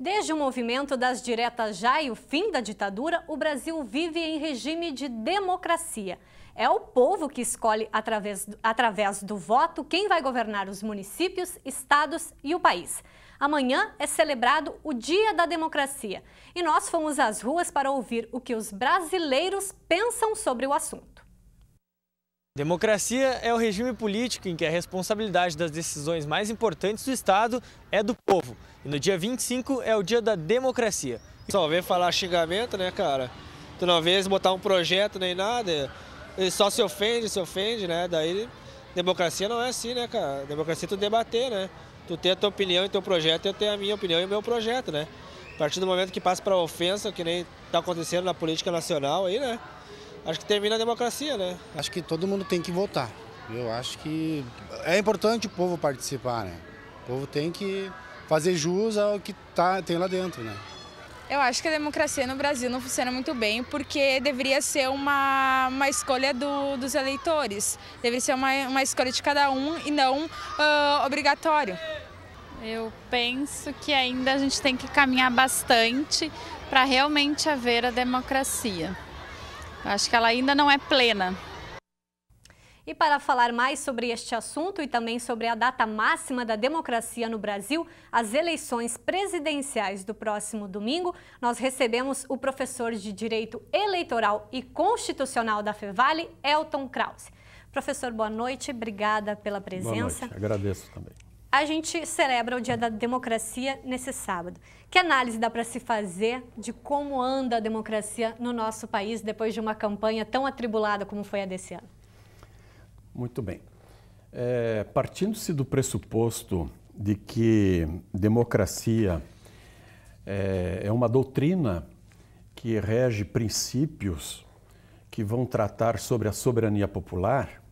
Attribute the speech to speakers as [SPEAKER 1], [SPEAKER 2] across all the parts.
[SPEAKER 1] Desde o movimento das diretas já e o fim da ditadura, o Brasil vive em regime de democracia. É o povo que escolhe, através, através do voto, quem vai governar os municípios, estados e o país. Amanhã é celebrado o Dia da Democracia e nós fomos às ruas para ouvir o que os brasileiros pensam sobre o assunto.
[SPEAKER 2] Democracia é o regime político em que a responsabilidade das decisões mais importantes do Estado é do povo. E no dia
[SPEAKER 1] 25 é o dia da democracia. Só vem falar xingamento, né, cara? Tu não vês botar um projeto nem nada, ele só se ofende, se ofende, né? Daí democracia não é assim, né, cara? Democracia é tu debater, né? Tu ter a tua opinião e teu projeto, eu tenho a minha opinião e o meu projeto, né? A partir do momento que passa para ofensa, que nem tá acontecendo na política nacional aí, né? acho que termina a democracia, né?
[SPEAKER 2] Acho que todo mundo tem que votar. Eu acho que é importante o povo participar, né? O povo tem que fazer jus ao que tá, tem lá dentro, né?
[SPEAKER 1] Eu acho que a democracia no Brasil não funciona muito bem, porque deveria ser uma, uma escolha do, dos eleitores. Deveria ser uma, uma escolha de cada um e não uh, obrigatório. Eu penso que ainda a gente tem que caminhar bastante para realmente haver a democracia. Acho que ela ainda não é plena. E para falar mais sobre este assunto e também sobre a data máxima da democracia no Brasil, as eleições presidenciais do próximo domingo, nós recebemos o professor de Direito Eleitoral e Constitucional da FEVALE, Elton Krause. Professor, boa noite, obrigada pela presença. Boa noite,
[SPEAKER 2] agradeço também
[SPEAKER 1] a gente celebra o Dia da Democracia nesse sábado. Que análise dá para se fazer de como anda a democracia no nosso país depois de uma campanha tão atribulada como foi a desse ano?
[SPEAKER 2] Muito bem. É, Partindo-se do pressuposto de que democracia é, é uma doutrina que rege princípios que vão tratar sobre a soberania popular,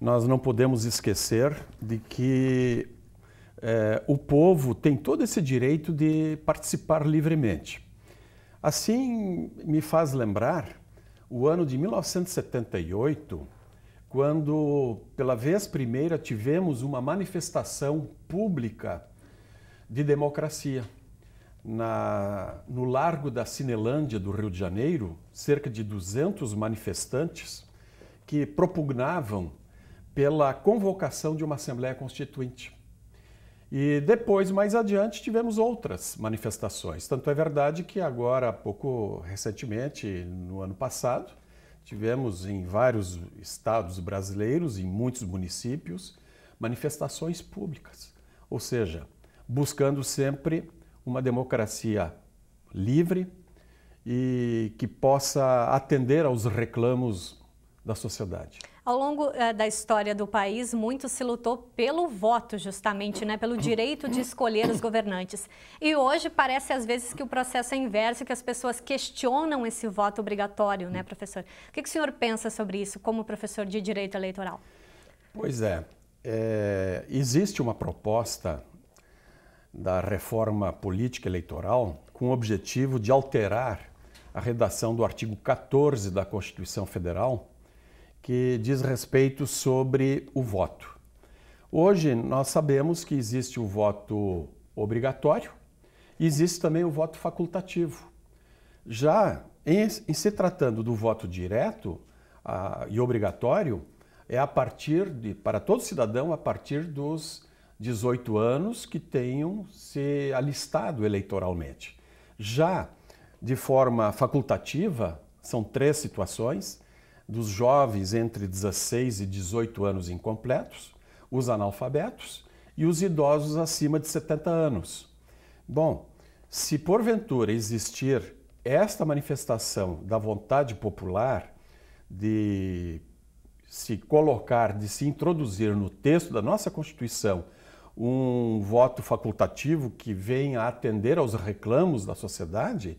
[SPEAKER 2] nós não podemos esquecer de que é, o povo tem todo esse direito de participar livremente. Assim, me faz lembrar o ano de 1978, quando pela vez primeira tivemos uma manifestação pública de democracia. Na, no Largo da Cinelândia do Rio de Janeiro, cerca de 200 manifestantes que propugnavam pela convocação de uma Assembleia Constituinte. E depois, mais adiante, tivemos outras manifestações. Tanto é verdade que agora, pouco recentemente, no ano passado, tivemos em vários estados brasileiros, em muitos municípios, manifestações públicas. Ou seja, buscando sempre uma democracia livre e que possa atender aos reclamos da sociedade.
[SPEAKER 1] Ao longo eh, da história do país, muito se lutou pelo voto, justamente, né? pelo direito de escolher os governantes. E hoje parece às vezes que o processo é inverso, que as pessoas questionam esse voto obrigatório, né, professor? O que, que o senhor pensa sobre isso, como professor de direito eleitoral?
[SPEAKER 2] Pois é, é existe uma proposta da reforma política eleitoral com o objetivo de alterar a redação do artigo 14 da Constituição Federal que diz respeito sobre o voto. Hoje nós sabemos que existe o voto obrigatório e existe também o voto facultativo. Já em, em se tratando do voto direto a, ah, e obrigatório, é a partir de, para todo cidadão, a partir dos 18 anos que tenham se alistado eleitoralmente. Já de forma facultativa, são três situações: dos jovens entre 16 e 18 anos incompletos, os analfabetos e os idosos acima de 70 anos. Bom, se porventura existir esta manifestação da vontade popular de se colocar, de se introduzir no texto da nossa Constituição um voto facultativo que venha atender aos reclamos da sociedade,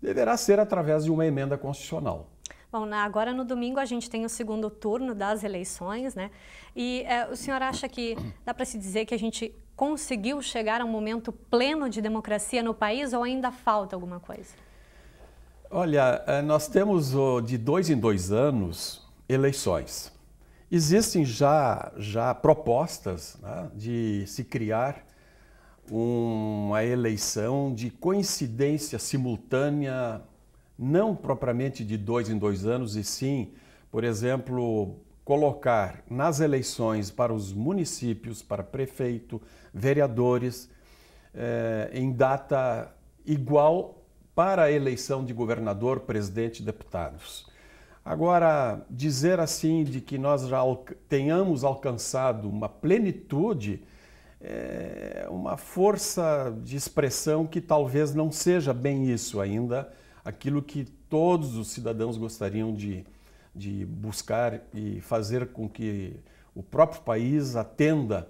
[SPEAKER 2] deverá ser através de uma emenda constitucional.
[SPEAKER 1] Bom, agora no domingo a gente tem o segundo turno das eleições, né? E é, o senhor acha que dá para se dizer que a gente conseguiu chegar a um momento pleno de democracia no país ou ainda falta alguma coisa?
[SPEAKER 2] Olha, é, nós temos de dois em dois anos eleições. Existem já, já propostas né, de se criar uma eleição de coincidência simultânea não propriamente de dois em dois anos, e sim, por exemplo, colocar nas eleições para os municípios, para prefeito, vereadores, eh, em data igual para a eleição de governador, presidente e deputados. Agora, dizer assim de que nós já tenhamos alcançado uma plenitude é uma força de expressão que talvez não seja bem isso ainda aquilo que todos os cidadãos gostariam de, de buscar e fazer com que o próprio país atenda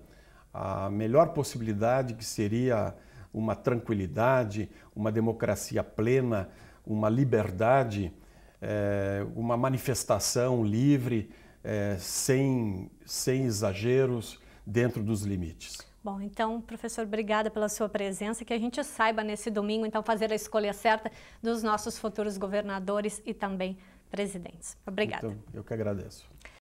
[SPEAKER 2] à melhor possibilidade que seria uma tranquilidade, uma democracia plena, uma liberdade, é, uma manifestação livre, é, sem, sem exageros, dentro dos limites.
[SPEAKER 1] Bom, então, professor, obrigada pela sua presença, que a gente saiba nesse domingo, então, fazer a escolha certa dos nossos futuros governadores e também presidentes. Obrigada.
[SPEAKER 2] Então, eu que agradeço.